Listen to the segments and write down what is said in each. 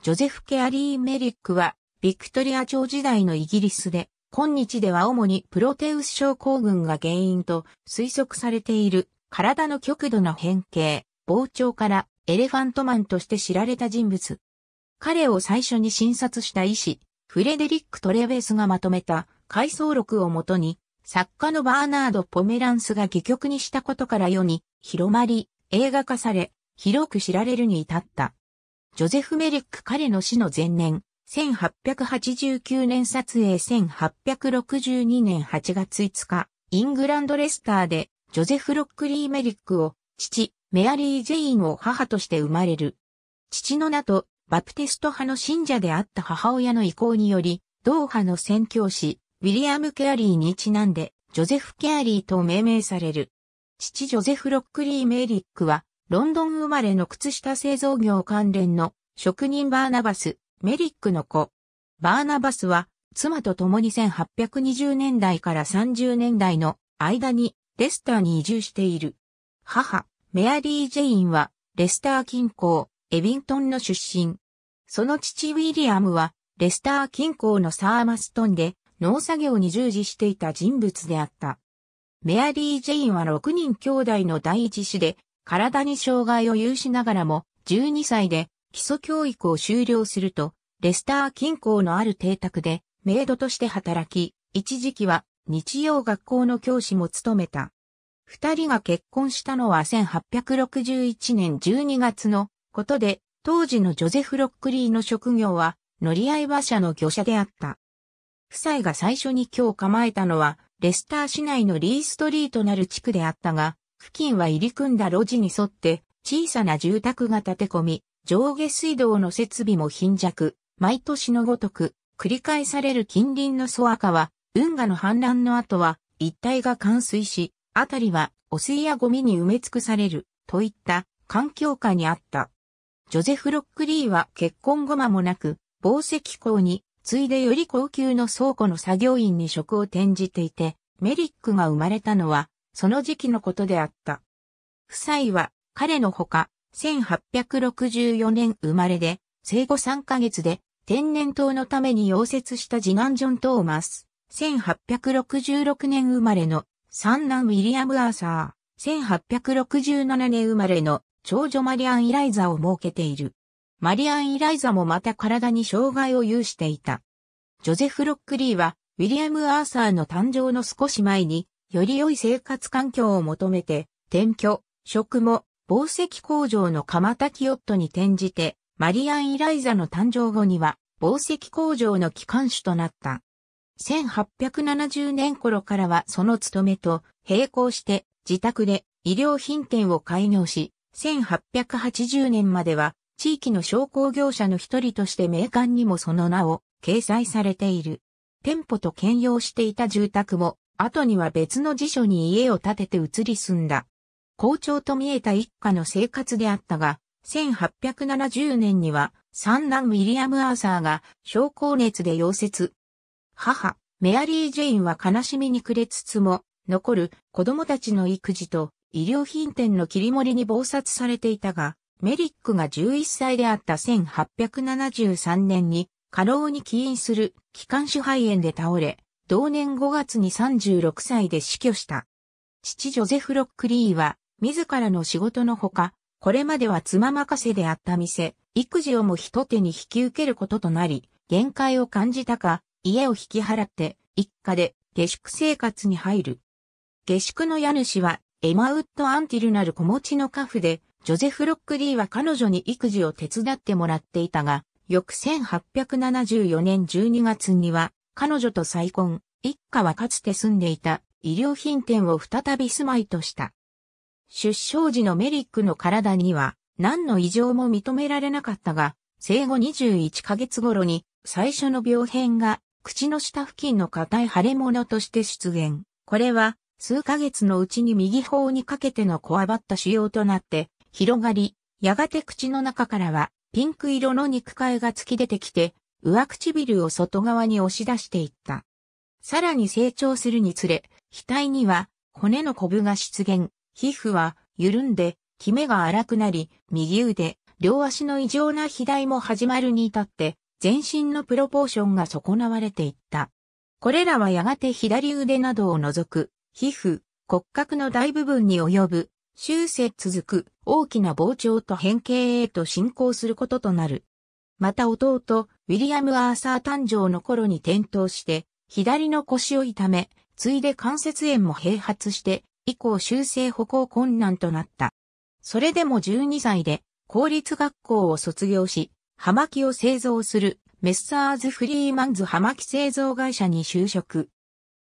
ジョゼフ・ケアリー・メリックは、ビクトリア朝時代のイギリスで、今日では主にプロテウス症候群が原因と推測されている体の極度な変形、膨張からエレファントマンとして知られた人物。彼を最初に診察した医師、フレデリック・トレベースがまとめた回想録をもとに、作家のバーナード・ポメランスが戯曲にしたことから世に広まり、映画化され、広く知られるに至った。ジョゼフ・メリック彼の死の前年、1889年撮影1862年8月5日、イングランドレスターで、ジョゼフ・ロックリー・メリックを、父、メアリー・ジェインを母として生まれる。父の名と、バプテスト派の信者であった母親の意向により、同派の宣教師、ウィリアム・ケアリーにちなんで、ジョゼフ・ケアリーと命名される。父ジョゼフ・ロックリー・メリックは、ロンドン生まれの靴下製造業関連の職人バーナバス、メリックの子。バーナバスは妻と共に1820年代から30年代の間にレスターに移住している。母、メアリー・ジェインはレスター近郊、エビントンの出身。その父ウィリアムはレスター近郊のサーマストンで農作業に従事していた人物であった。メアリー・ジェインは6人兄弟の第一子で、体に障害を有しながらも、12歳で基礎教育を修了すると、レスター近郊のある邸宅で、メイドとして働き、一時期は日曜学校の教師も務めた。二人が結婚したのは1861年12月のことで、当時のジョゼフ・ロックリーの職業は、乗り合い馬車の業者であった。夫妻が最初に今日構えたのは、レスター市内のリーストリーとなる地区であったが、付近は入り組んだ路地に沿って小さな住宅が建て込み、上下水道の設備も貧弱、毎年のごとく繰り返される近隣のソアカは、運河の氾濫の後は一帯が冠水し、あたりは汚水やゴミに埋め尽くされるといった環境下にあった。ジョゼフ・ロックリーは結婚後間もなく、紡績工に、次いでより高級の倉庫の作業員に職を転じていて、メリックが生まれたのは、その時期のことであった。夫妻は彼のほか、1864年生まれで、生後3ヶ月で天然痘のために溶接した次男ジョン・トーマス、1866年生まれの三男ウィリアム・アーサー、1867年生まれの長女マリアン・イライザを設けている。マリアン・イライザもまた体に障害を有していた。ジョゼフ・ロックリーは、ウィリアム・アーサーの誕生の少し前に、より良い生活環境を求めて、転居、職も、宝石工場の蒲滝きに転じて、マリアン・イライザの誕生後には、宝石工場の機関手となった。1870年頃からはその務めと並行して自宅で医療品店を開業し、1880年までは地域の商工業者の一人として名館にもその名を掲載されている。店舗と兼用していた住宅も後には別の辞書に家を建てて移り住んだ。校長と見えた一家の生活であったが、1870年には三男ウィリアム・アーサーが症候熱で溶接。母、メアリー・ジェインは悲しみに暮れつつも、残る子供たちの育児と医療品店の切り盛りに暴殺されていたが、メリックが11歳であった1873年に過労に起因する気管支肺炎で倒れ、同年5月に36歳で死去した。父ジョゼフ・ロックリーは、自らの仕事のほか、これまでは妻任せであった店、育児をも一手に引き受けることとなり、限界を感じたか、家を引き払って、一家で下宿生活に入る。下宿の家主は、エマウッド・アンティルなる子持ちの家父で、ジョゼフ・ロックリーは彼女に育児を手伝ってもらっていたが、翌1874年12月には、彼女と再婚、一家はかつて住んでいた医療品店を再び住まいとした。出生時のメリックの体には何の異常も認められなかったが、生後21ヶ月頃に最初の病変が口の下付近の硬い腫れ物として出現。これは数ヶ月のうちに右方にかけてのこわばった腫瘍となって広がり、やがて口の中からはピンク色の肉塊が突き出てきて上唇を外側に押し出していった。さらに成長するにつれ、額には骨のコブが出現、皮膚は緩んで、キメが荒くなり、右腕、両足の異常な肥大も始まるに至って、全身のプロポーションが損なわれていった。これらはやがて左腕などを除く、皮膚、骨格の大部分に及ぶ、終生続く大きな膨張と変形へと進行することとなる。また弟、ウィリアム・アーサー誕生の頃に転倒して、左の腰を痛め、ついで関節炎も併発して、以降修正歩行困難となった。それでも12歳で、公立学校を卒業し、葉巻を製造するメッサーズ・フリーマンズ葉巻製造会社に就職。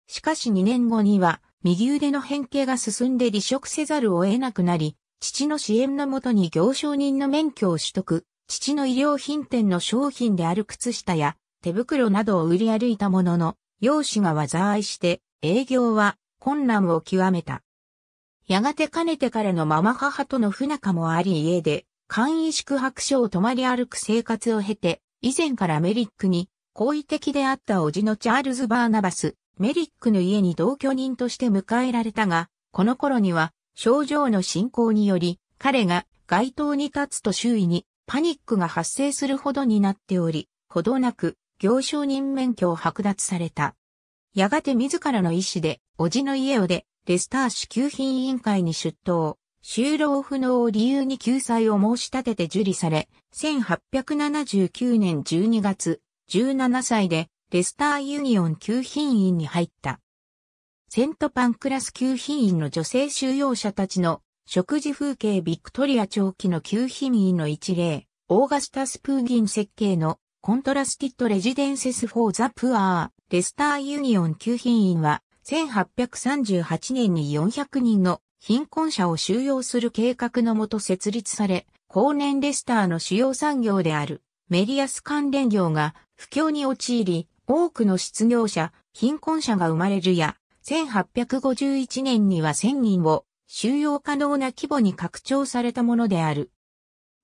しかし2年後には、右腕の変形が進んで離職せざるを得なくなり、父の支援のもとに行商人の免許を取得、父の衣料品店の商品である靴下や手袋などを売り歩いたものの、容姿が災いして営業は困難を極めた。やがてかねてからのママ母との不仲もあり家で簡易宿泊所を泊まり歩く生活を経て、以前からメリックに好意的であった叔父のチャールズ・バーナバス、メリックの家に同居人として迎えられたが、この頃には症状の進行により、彼が街頭に立つと周囲にパニックが発生するほどになっており、ほどなく、行商人免許を剥奪された。やがて自らの意思で、叔父の家をで、レスター支給品委員会に出頭、就労不能を理由に救済を申し立てて受理され、1879年12月、17歳で、レスターユニオン給品員に入った。セントパンクラス給品員の女性収容者たちの食事風景ビクトリア長期の旧品位の一例、オーガスタスプーギン設計のコントラスティットレジデンセスフォーザプアー、レスターユニオン旧品位は、1838年に400人の貧困者を収容する計画のもと設立され、後年レスターの主要産業であるメディアス関連業が不況に陥り、多くの失業者、貧困者が生まれるや、1851年には1000人を収容可能な規模に拡張されたものである。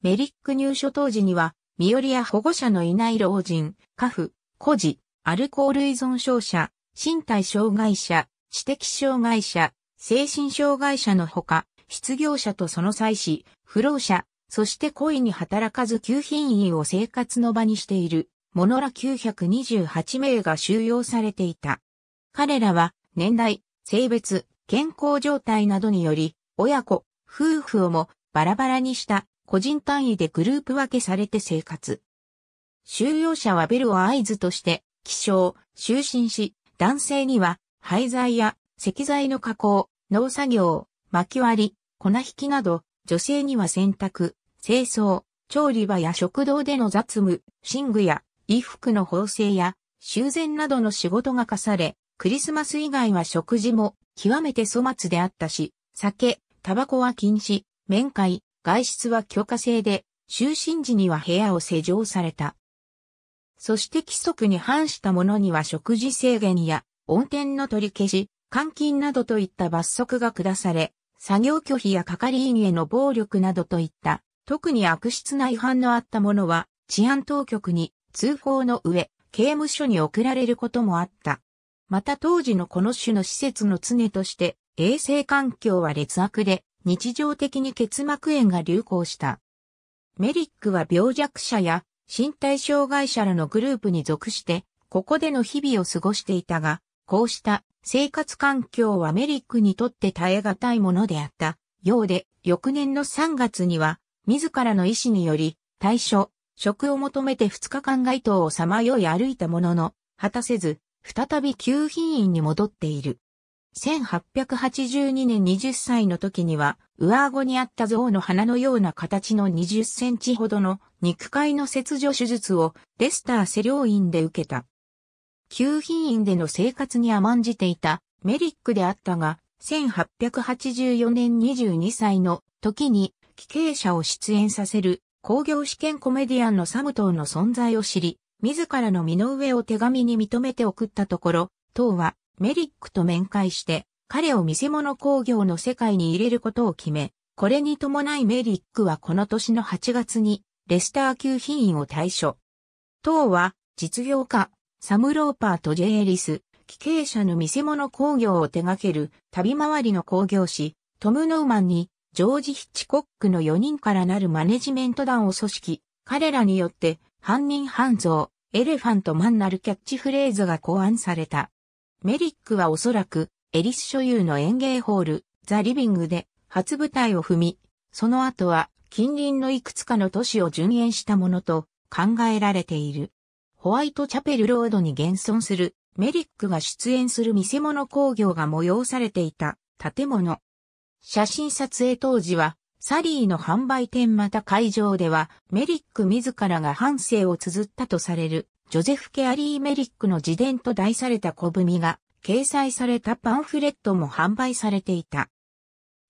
メリック入所当時には、身寄りや保護者のいない老人、家父、孤児、アルコール依存症者、身体障害者、知的障害者、精神障害者のほか、失業者とその妻子、不老者、そして故意に働かず給品員を生活の場にしている、モノラ928名が収容されていた。彼らは、年代、性別、健康状態などにより、親子、夫婦をもバラバラにした個人単位でグループ分けされて生活。収容者はベルを合図として、起床、就寝し、男性には廃材や石材の加工、農作業、薪割り、粉引きなど、女性には洗濯、清掃、調理場や食堂での雑務、寝具や衣服の縫製や修繕などの仕事が課され、クリスマス以外は食事も極めて粗末であったし、酒、タバコは禁止、面会、外出は許可制で、就寝時には部屋を施錠された。そして規則に反した者には食事制限や、温転の取り消し、監禁などといった罰則が下され、作業拒否や係員への暴力などといった、特に悪質な違反のあった者は、治安当局に通報の上、刑務所に送られることもあった。また当時のこの種の施設の常として、衛生環境は劣悪で、日常的に結膜炎が流行した。メリックは病弱者や身体障害者らのグループに属して、ここでの日々を過ごしていたが、こうした生活環境はメリックにとって耐え難いものであったようで、翌年の3月には、自らの意思により、退所、食を求めて2日間街頭をさまよい歩いたものの、果たせず、再び旧品院に戻っている。1882年20歳の時には、上顎にあった象の花のような形の20センチほどの肉塊の切除手術をレスターセ領院で受けた。旧品院での生活に甘んじていたメリックであったが、1884年22歳の時に、帰刑者を出演させる工業試験コメディアンのサムトーの存在を知り、自らの身の上を手紙に認めて送ったところ、党はメリックと面会して彼を見せ物工業の世界に入れることを決め、これに伴いメリックはこの年の8月にレスター級品員を退所。党は実業家、サム・ローパーとジェエリス、既経者の見せ物工業を手掛ける旅回りの工業師、トム・ノーマンにジョージ・ヒッチコックの4人からなるマネジメント団を組織、彼らによって犯人犯像、エレファントマンなるキャッチフレーズが考案された。メリックはおそらく、エリス所有の園芸ホール、ザ・リビングで初舞台を踏み、その後は近隣のいくつかの都市を順延したものと考えられている。ホワイトチャペルロードに現存するメリックが出演する見せ物工業が催されていた建物。写真撮影当時はサリーの販売店また会場では、メリック自らが半生を綴ったとされる、ジョゼフ・ケアリー・メリックの自伝と題された小文が、掲載されたパンフレットも販売されていた。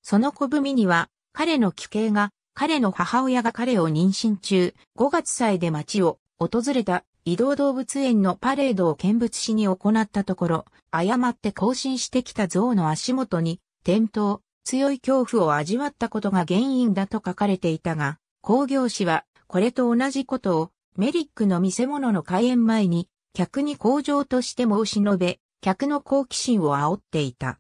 その小文には、彼の奇形が、彼の母親が彼を妊娠中、5月祭で町を訪れた移動動物園のパレードを見物しに行ったところ、誤って更新してきた象の足元に、転倒、強い恐怖を味わったことが原因だと書かれていたが、工業誌はこれと同じことをメリックの見せ物の開園前に客に工場として申し述べ、客の好奇心を煽っていた。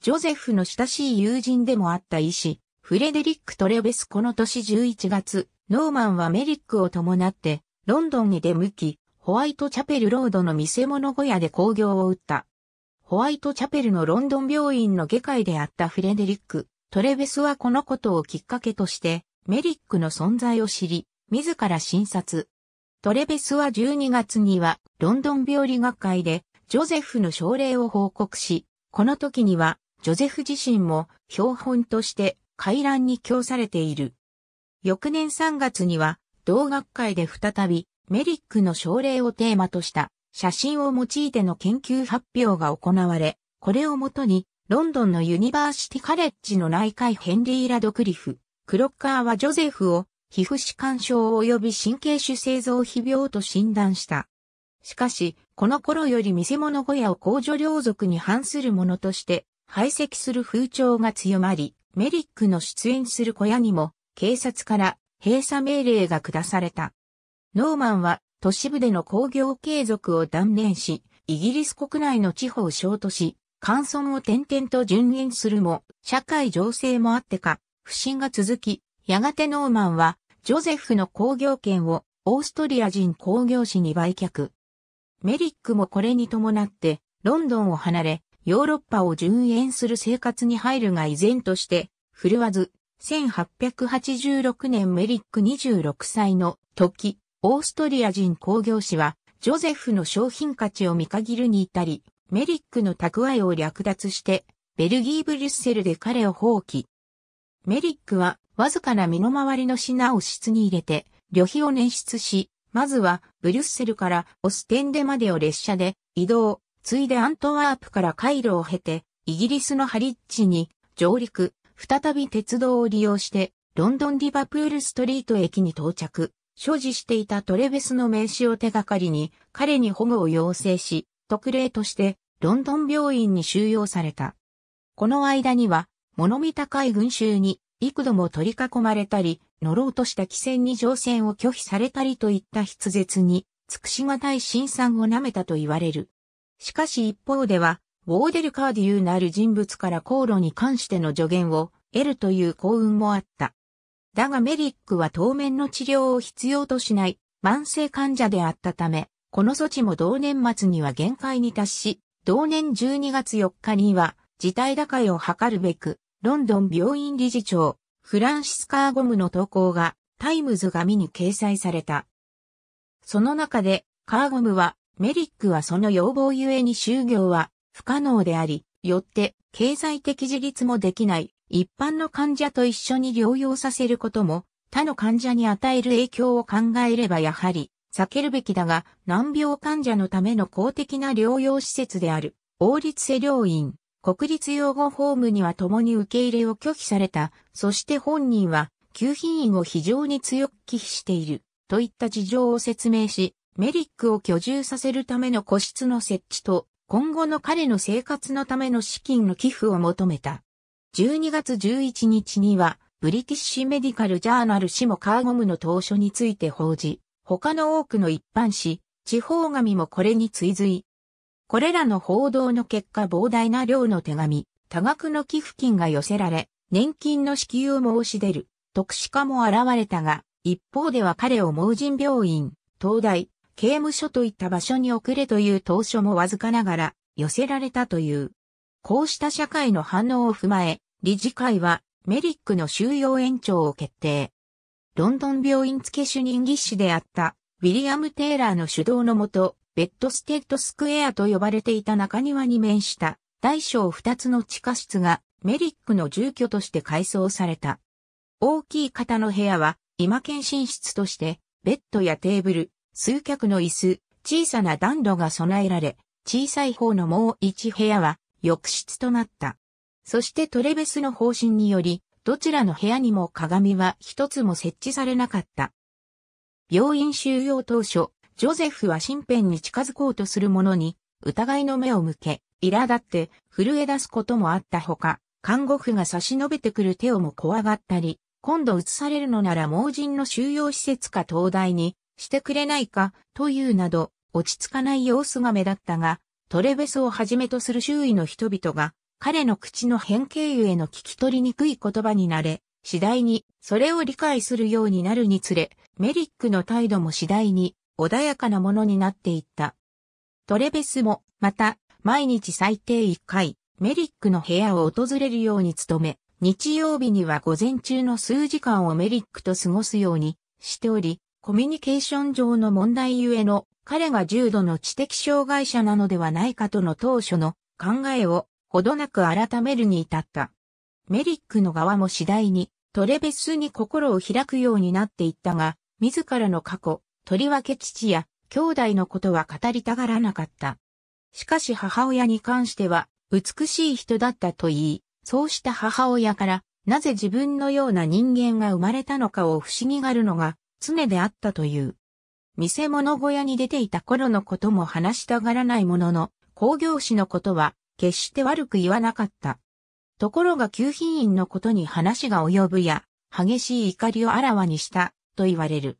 ジョゼフの親しい友人でもあった医師、フレデリック・トレベスこの年11月、ノーマンはメリックを伴ってロンドンに出向き、ホワイトチャペルロードの見せ物小屋で興行を打った。ホワイトチャペルのロンドン病院の外科医であったフレデリック・トレベスはこのことをきっかけとして、メリックの存在を知り、自ら診察。トレベスは12月には、ロンドン病理学会で、ジョゼフの症例を報告し、この時には、ジョゼフ自身も、標本として、回覧に供されている。翌年3月には、同学会で再び、メリックの症例をテーマとした、写真を用いての研究発表が行われ、これをもとに、ロンドンのユニバーシティカレッジの内科医ヘンリー・ラドクリフ、クロッカーはジョゼフを皮膚疾患症及び神経腫製造皮病と診断した。しかし、この頃より見せ物小屋を公女領族に反するものとして、排斥する風潮が強まり、メリックの出演する小屋にも、警察から閉鎖命令が下された。ノーマンは都市部での工業継続を断念し、イギリス国内の地方小都市、乾村を転々と順延するも、社会情勢もあってか、不振が続き、やがてノーマンは、ジョゼフの工業権をオーストリア人工業士に売却。メリックもこれに伴って、ロンドンを離れ、ヨーロッパを順延する生活に入るが依然として、振るわず、1886年メリック26歳の時、オーストリア人工業士は、ジョゼフの商品価値を見限るに至り、メリックの蓄えを略奪して、ベルギー・ブリュッセルで彼を放棄。メリックは、わずかな身の回りの品を質に入れて、旅費を捻出し、まずは、ブリュッセルからオステンデまでを列車で移動、ついでアントワープからカイロを経て、イギリスのハリッジに上陸、再び鉄道を利用して、ロンドン・ディバプール・ストリート駅に到着。所持していたトレベスの名刺を手がかりに、彼に保護を要請し、特例としてロンドン病院に収容された。この間には、物見高い群衆に幾度も取り囲まれたり、乗ろうとした汽船に乗船を拒否されたりといった筆舌に、尽くしがたい辛酸を舐めたと言われる。しかし一方では、ウォーデル・カーディユーなる人物から航路に関しての助言を得るという幸運もあった。だがメリックは当面の治療を必要としない慢性患者であったため、この措置も同年末には限界に達し、同年12月4日には事態打開を図るべく、ロンドン病院理事長、フランシスカー・ゴムの投稿がタイムズ紙に掲載された。その中で、カーゴムは、メリックはその要望ゆえに就業は不可能であり、よって経済的自立もできない一般の患者と一緒に療養させることも、他の患者に与える影響を考えればやはり、避けるべきだが、難病患者のための公的な療養施設である、王立世療院、国立養護ホームには共に受け入れを拒否された、そして本人は、給品院を非常に強く忌避している、といった事情を説明し、メリックを居住させるための個室の設置と、今後の彼の生活のための資金の寄付を求めた。12月11日には、ブリティッシュメディカルジャーナル氏もカーゴムの投書について報じ、他の多くの一般紙、地方紙もこれに追随。これらの報道の結果膨大な量の手紙、多額の寄付金が寄せられ、年金の支給を申し出る、特殊化も現れたが、一方では彼を盲人病院、東大、刑務所といった場所に送れという投書もわずかながら寄せられたという。こうした社会の反応を踏まえ、理事会はメリックの収容延長を決定。ロンドン病院付主任技師であったウィリアム・テイラーの主導のもと、ベッドステッドスクエアと呼ばれていた中庭に面した大小2つの地下室がメリックの住居として改装された。大きい方の部屋は今検診室としてベッドやテーブル、数脚の椅子、小さな暖炉が備えられ、小さい方のもう一部屋は浴室となった。そしてトレベスの方針により、どちらの部屋にも鏡は一つも設置されなかった。病院収容当初、ジョゼフは身辺に近づこうとする者に、疑いの目を向け、苛立って震え出すこともあったほか、看護婦が差し伸べてくる手をも怖がったり、今度移されるのなら盲人の収容施設か東大にしてくれないかというなど落ち着かない様子が目立ったが、トレベスをはじめとする周囲の人々が、彼の口の変形ゆえの聞き取りにくい言葉になれ、次第にそれを理解するようになるにつれ、メリックの態度も次第に穏やかなものになっていった。トレベスも、また、毎日最低一回、メリックの部屋を訪れるように努め、日曜日には午前中の数時間をメリックと過ごすようにしており、コミュニケーション上の問題ゆえの彼が重度の知的障害者なのではないかとの当初の考えをほどなく改めるに至った。メリックの側も次第にトレベスに心を開くようになっていったが、自らの過去、とりわけ父や兄弟のことは語りたがらなかった。しかし母親に関しては美しい人だったと言い、そうした母親からなぜ自分のような人間が生まれたのかを不思議がるのが常であったという。見せ物小屋に出ていた頃のことも話したがらないものの、工業士のことは決して悪く言わなかった。ところが旧品院のことに話が及ぶや、激しい怒りをあらわにしたと言われる。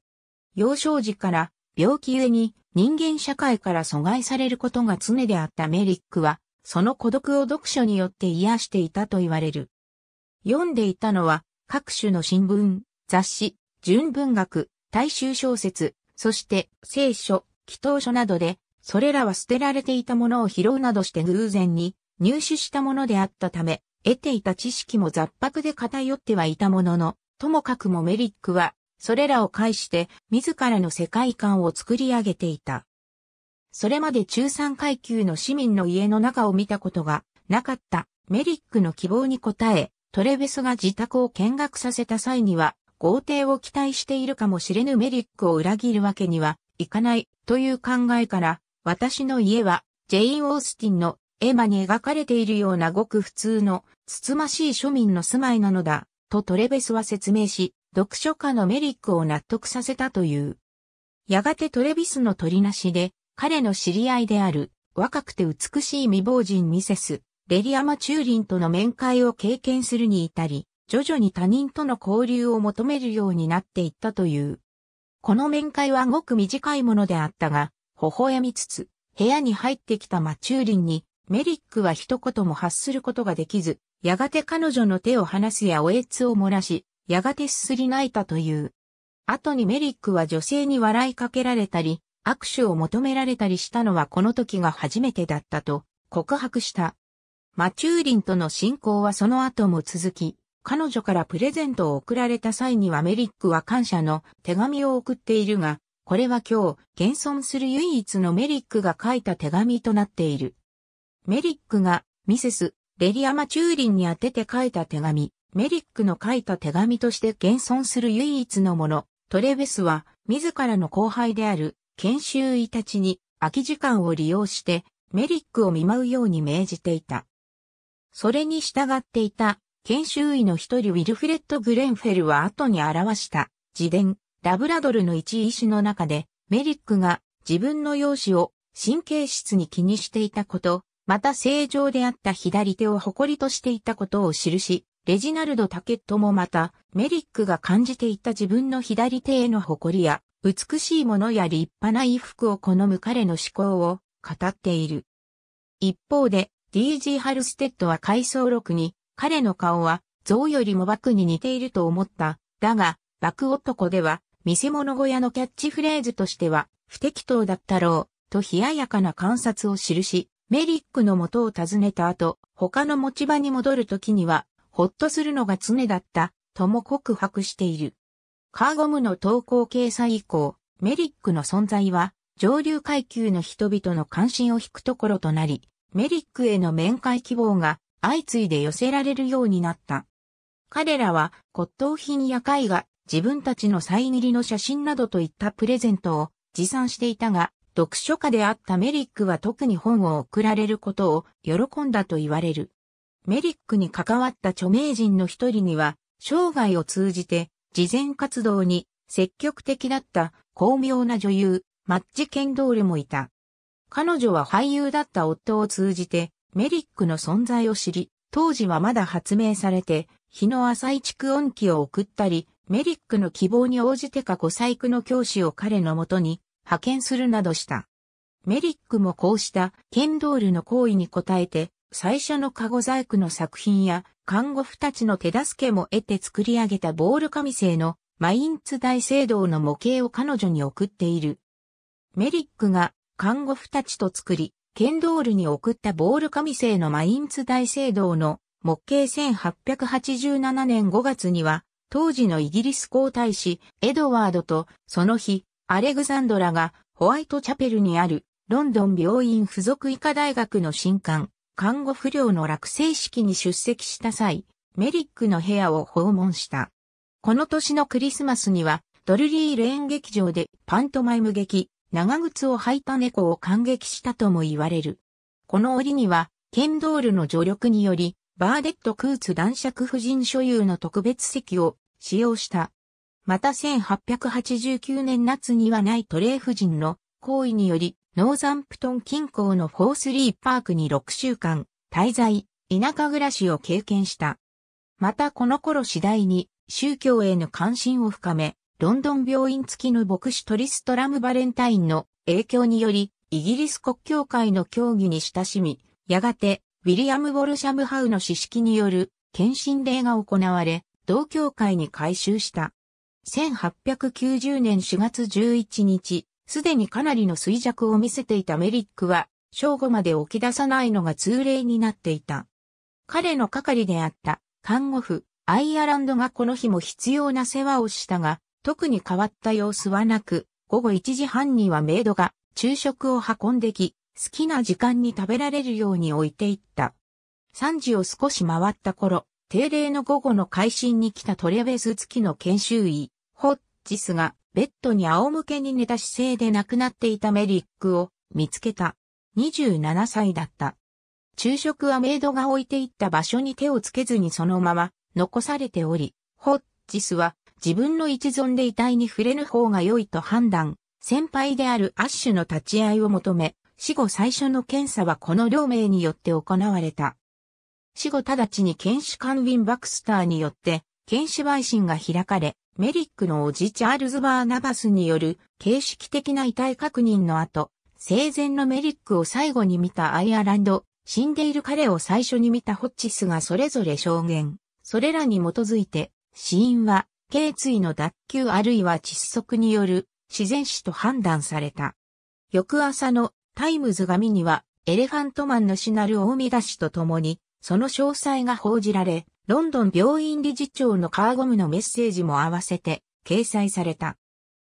幼少時から病気ゆえに人間社会から阻害されることが常であったメリックは、その孤独を読書によって癒していたと言われる。読んでいたのは各種の新聞、雑誌、純文学、大衆小説、そして、聖書、祈祷書などで、それらは捨てられていたものを拾うなどして偶然に入手したものであったため、得ていた知識も雑白で偏ってはいたものの、ともかくもメリックは、それらを介して自らの世界観を作り上げていた。それまで中産階級の市民の家の中を見たことがなかったメリックの希望に応え、トレベスが自宅を見学させた際には、豪邸を期待しているかもしれぬメリックを裏切るわけにはいかないという考えから、私の家はジェイン・オースティンの絵馬に描かれているようなごく普通のつつましい庶民の住まいなのだ、とトレベスは説明し、読書家のメリックを納得させたという。やがてトレビスの取りなしで、彼の知り合いである、若くて美しい未亡人ミセス、レリアマ・チューリンとの面会を経験するに至り、徐々に他人との交流を求めるようになっていったという。この面会はごく短いものであったが、微笑みつつ、部屋に入ってきたマチューリンに、メリックは一言も発することができず、やがて彼女の手を離すやおえつを漏らし、やがてすすり泣いたという。後にメリックは女性に笑いかけられたり、握手を求められたりしたのはこの時が初めてだったと告白した。マチューリンとの信仰はその後も続き、彼女からプレゼントを贈られた際にはメリックは感謝の手紙を送っているが、これは今日、現存する唯一のメリックが書いた手紙となっている。メリックがミセス、レリアマ・チューリンに宛てて書いた手紙、メリックの書いた手紙として現存する唯一のもの、トレベスは自らの後輩である研修医たちに空き時間を利用してメリックを見舞うように命じていた。それに従っていた研修医の一人ウィルフレッド・グレンフェルは後に表した自伝、ラブラドルの一医師の中で、メリックが自分の容姿を神経質に気にしていたこと、また正常であった左手を誇りとしていたことを記し、レジナルド・タケットもまた、メリックが感じていた自分の左手への誇りや、美しいものや立派な衣服を好む彼の思考を語っている。一方で、D.G. ハルステッドは回想録に、彼の顔は、象よりもバクに似ていると思った。だが、バク男では、見せ物小屋のキャッチフレーズとしては、不適当だったろう、と冷ややかな観察を記し、メリックの元を訪ねた後、他の持ち場に戻るときには、ほっとするのが常だった、とも告白している。カーゴムの投稿掲載以降、メリックの存在は、上流階級の人々の関心を引くところとなり、メリックへの面会希望が相次いで寄せられるようになった。彼らは骨董品や絵画、自分たちのサイン入りの写真などといったプレゼントを持参していたが、読書家であったメリックは特に本を贈られることを喜んだと言われる。メリックに関わった著名人の一人には、生涯を通じて、事前活動に積極的だった巧妙な女優、マッチ・ケンドールもいた。彼女は俳優だった夫を通じて、メリックの存在を知り、当時はまだ発明されて、日の浅い蓄音機を送ったり、メリックの希望に応じて過去細工の教師を彼のもとに派遣するなどした。メリックもこうしたケンドールの行為に応えて、最初のゴ細工の作品や看護婦たちの手助けも得て作り上げたボール紙製のマインツ大聖堂の模型を彼女に送っている。メリックが看護婦たちと作り、ケンドールに送ったボール紙製のマインツ大聖堂の木計1887年5月には、当時のイギリス皇太子、エドワードと、その日、アレグザンドラが、ホワイトチャペルにある、ロンドン病院附属医科大学の新刊、看護不良の落成式に出席した際、メリックの部屋を訪問した。この年のクリスマスには、ドルリーレーン劇場でパントマイム劇、長靴を履いた猫を感激したとも言われる。この折には、ケンドールの助力により、バーデット・クーツ男爵夫人所有の特別席を使用した。また1889年夏にはないトレー夫人の行為により、ノーザンプトン近郊のフォースリーパークに6週間、滞在、田舎暮らしを経験した。またこの頃次第に宗教への関心を深め、ロンドン病院付きの牧師トリストラム・バレンタインの影響により、イギリス国教会の教義に親しみ、やがて、ウィリアム・ウォルシャムハウの指式による献身礼が行われ、同教会に改修した。1890年4月11日、すでにかなりの衰弱を見せていたメリックは、正午まで起き出さないのが通例になっていた。彼の係であった、看護婦、アイアランドがこの日も必要な世話をしたが、特に変わった様子はなく、午後1時半にはメイドが昼食を運んでき、好きな時間に食べられるように置いていった。3時を少し回った頃、定例の午後の会心に来たトレベス付きの研修医、ホッジスがベッドに仰向けに寝た姿勢で亡くなっていたメリックを見つけた。27歳だった。昼食はメイドが置いていった場所に手をつけずにそのまま残されており、ホッジスは自分の一存で遺体に触れぬ方が良いと判断、先輩であるアッシュの立ち会いを求め、死後最初の検査はこの両名によって行われた。死後直ちに検視官ウィン・バクスターによって、検視陪審が開かれ、メリックのおじチャールズ・バーナバスによる形式的な遺体確認の後、生前のメリックを最後に見たアイアランド、死んでいる彼を最初に見たホッチスがそれぞれ証言。それらに基づいて、死因は頸椎の脱臼あるいは窒息による自然死と判断された。翌朝のタイムズ紙にはエレファントマンのシナる大見出しとともにその詳細が報じられ、ロンドン病院理事長のカーゴムのメッセージも合わせて掲載された。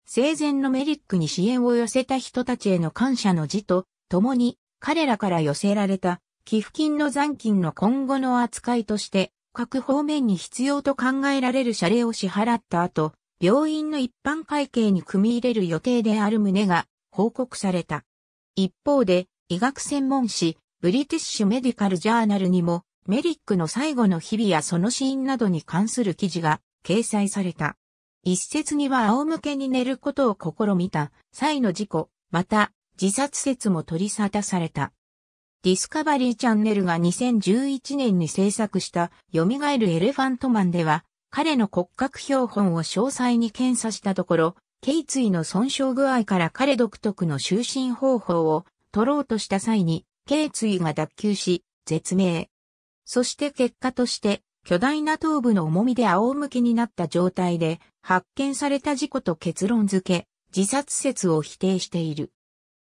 生前のメリックに支援を寄せた人たちへの感謝の辞と、共に彼らから寄せられた寄付金の残金の今後の扱いとして各方面に必要と考えられる謝礼を支払った後、病院の一般会計に組み入れる予定である旨が報告された。一方で、医学専門誌、ブリティッシュメディカルジャーナルにも、メリックの最後の日々やその死因などに関する記事が掲載された。一説には仰向けに寝ることを試みた際の事故、また自殺説も取り沙汰された。ディスカバリーチャンネルが2011年に制作した蘇るエレファントマンでは、彼の骨格標本を詳細に検査したところ、頸椎の損傷具合から彼独特の就寝方法を取ろうとした際に、頸椎が脱臼し、絶命。そして結果として、巨大な頭部の重みで仰向けになった状態で、発見された事故と結論付け、自殺説を否定している。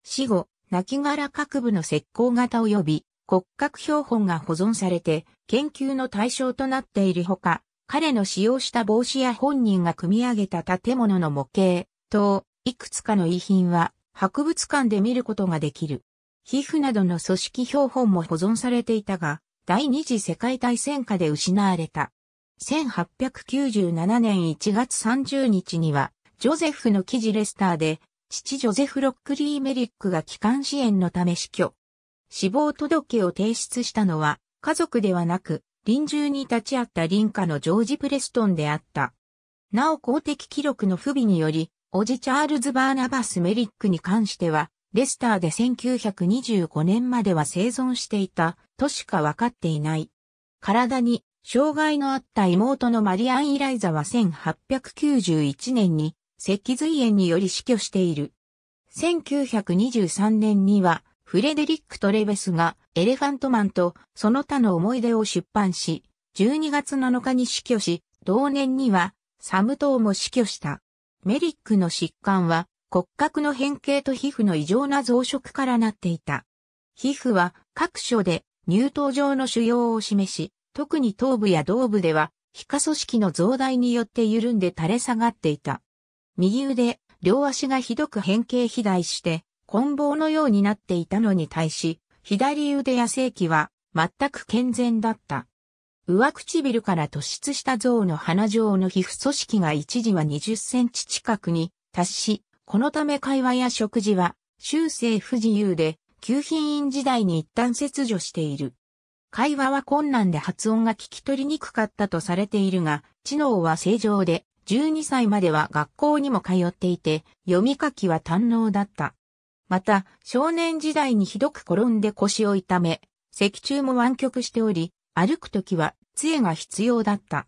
死後、亡骸各部の石膏型及び骨格標本が保存されて研究の対象となっているほか、彼の使用した帽子や本人が組み上げた建物の模型等、いくつかの遺品は博物館で見ることができる。皮膚などの組織標本も保存されていたが、第二次世界大戦下で失われた。1897年1月30日には、ジョゼフの記事レスターで父ジョゼフ・ロックリー・メリックが帰還支援のため死去。死亡届を提出したのは、家族ではなく、臨終に立ち会った林家のジョージ・プレストンであった。なお公的記録の不備により、おじチャールズ・バーナバス・メリックに関しては、レスターで1925年までは生存していたとしかわかっていない。体に障害のあった妹のマリアン・イライザは1891年に脊髄炎により死去している。1923年には、フレデリック・トレベスがエレファントマンとその他の思い出を出版し、12月7日に死去し、同年にはサム島も死去した。メリックの疾患は骨格の変形と皮膚の異常な増殖からなっていた。皮膚は各所で乳頭状の腫瘍を示し、特に頭部や胴部では皮下組織の増大によって緩んで垂れ下がっていた。右腕、両足がひどく変形肥大して、棍棒のようになっていたのに対し、左腕や正規は全く健全だった。上唇から突出した像の鼻状の皮膚組織が一時は20センチ近くに達し、このため会話や食事は修正不自由で、旧品院時代に一旦切除している。会話は困難で発音が聞き取りにくかったとされているが、知能は正常で、12歳までは学校にも通っていて、読み書きは堪能だった。また、少年時代にひどく転んで腰を痛め、脊柱も湾曲しており、歩くときは杖が必要だった。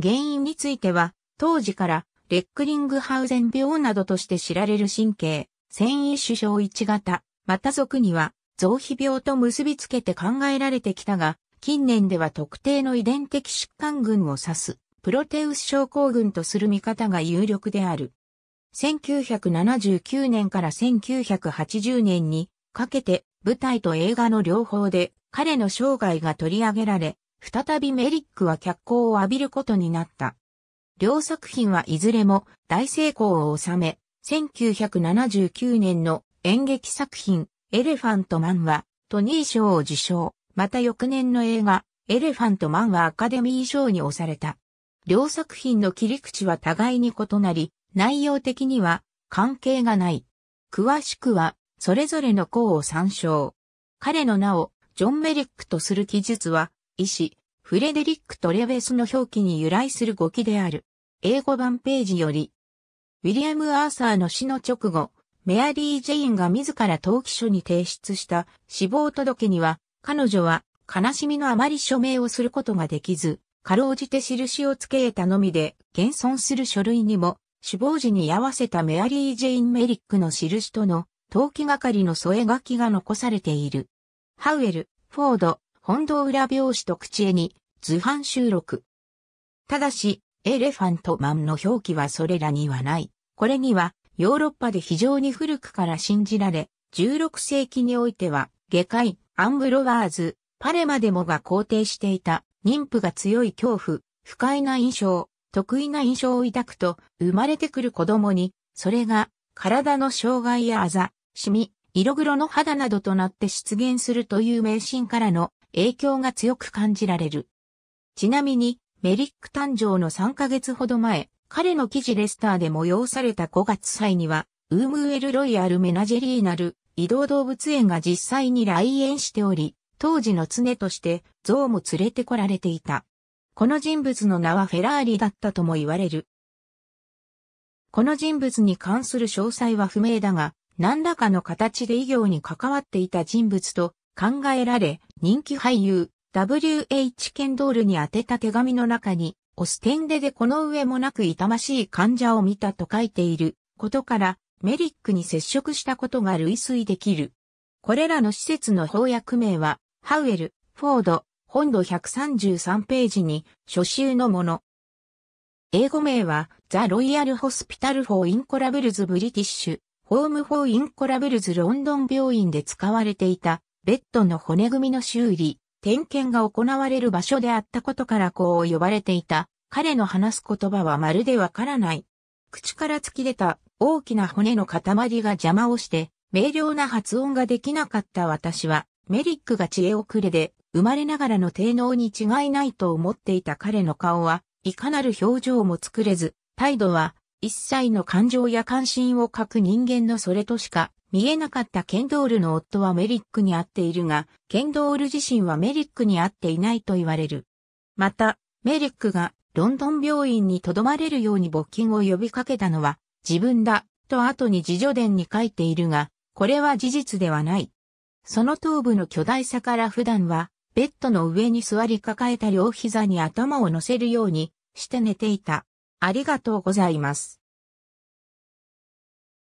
原因については、当時からレックリングハウゼン病などとして知られる神経、繊維主症1型、また俗には、臓皮病と結びつけて考えられてきたが、近年では特定の遺伝的疾患群を指すプロテウス症候群とする見方が有力である。1979年から1980年にかけて舞台と映画の両方で彼の生涯が取り上げられ、再びメリックは脚光を浴びることになった。両作品はいずれも大成功を収め、1979年の演劇作品エレファントマンはトニー賞を受賞、また翌年の映画エレファントマンはアカデミー賞に押された。両作品の切り口は互いに異なり、内容的には関係がない。詳しくは、それぞれの項を参照。彼の名を、ジョン・メリックとする記述は、医師、フレデリック・トレベスの表記に由来する語気である。英語版ページより、ウィリアム・アーサーの死の直後、メアリー・ジェインが自ら登記書に提出した死亡届には、彼女は悲しみのあまり署名をすることができず、かろうじて印をつけたのみで、現存する書類にも、死亡時に合わせたメアリー・ジェイン・メリックの印との、登記係の添え書きが残されている。ハウエル、フォード、本堂裏表紙と口絵に、図版収録。ただし、エレファントマンの表記はそれらにはない。これには、ヨーロッパで非常に古くから信じられ、16世紀においては、下界、アンブロワーズ、パレマでもが肯定していた妊婦が強い恐怖、不快な印象、得意な印象を抱くと、生まれてくる子供に、それが、体の障害やあざ、シミ、色黒の肌などとなって出現するという迷信からの影響が強く感じられる。ちなみに、メリック誕生の3ヶ月ほど前、彼の記事レスターで催された5月祭には、ウームウェル・ロイヤル・メナジェリーナル、移動動物園が実際に来園しており、当時の常として、像も連れてこられていた。この人物の名はフェラーリだったとも言われる。この人物に関する詳細は不明だが、何らかの形で異業に関わっていた人物と考えられ、人気俳優 W.H. ケンドールに宛てた手紙の中に、オステンデでこの上もなく痛ましい患者を見たと書いていることから、メリックに接触したことが類推できる。これらの施設の翻訳名は、ハウエル、フォード、本土133ページに、初集のもの。英語名は、ザ・ロイヤル・ホスピタル・フォー・インコラブルズ・ブリティッシュ、ホーム・フォー・インコラブルズ・ロンドン病院で使われていた、ベッドの骨組みの修理、点検が行われる場所であったことからこう呼ばれていた。彼の話す言葉はまるでわからない。口から突き出た大きな骨の塊が邪魔をして、明瞭な発音ができなかった私は、メリックが知恵遅れで、生まれながらの低能に違いないと思っていた彼の顔は、いかなる表情も作れず、態度は、一切の感情や関心を欠く人間のそれとしか見えなかったケンドールの夫はメリックに会っているが、ケンドール自身はメリックに会っていないと言われる。また、メリックがロンドン病院に留まれるように募金を呼びかけたのは自分だと後に自助伝に書いているが、これは事実ではない。その頭部の巨大さから普段はベッドの上に座り抱えた両膝に頭を乗せるようにして寝ていた。ありがとうございます。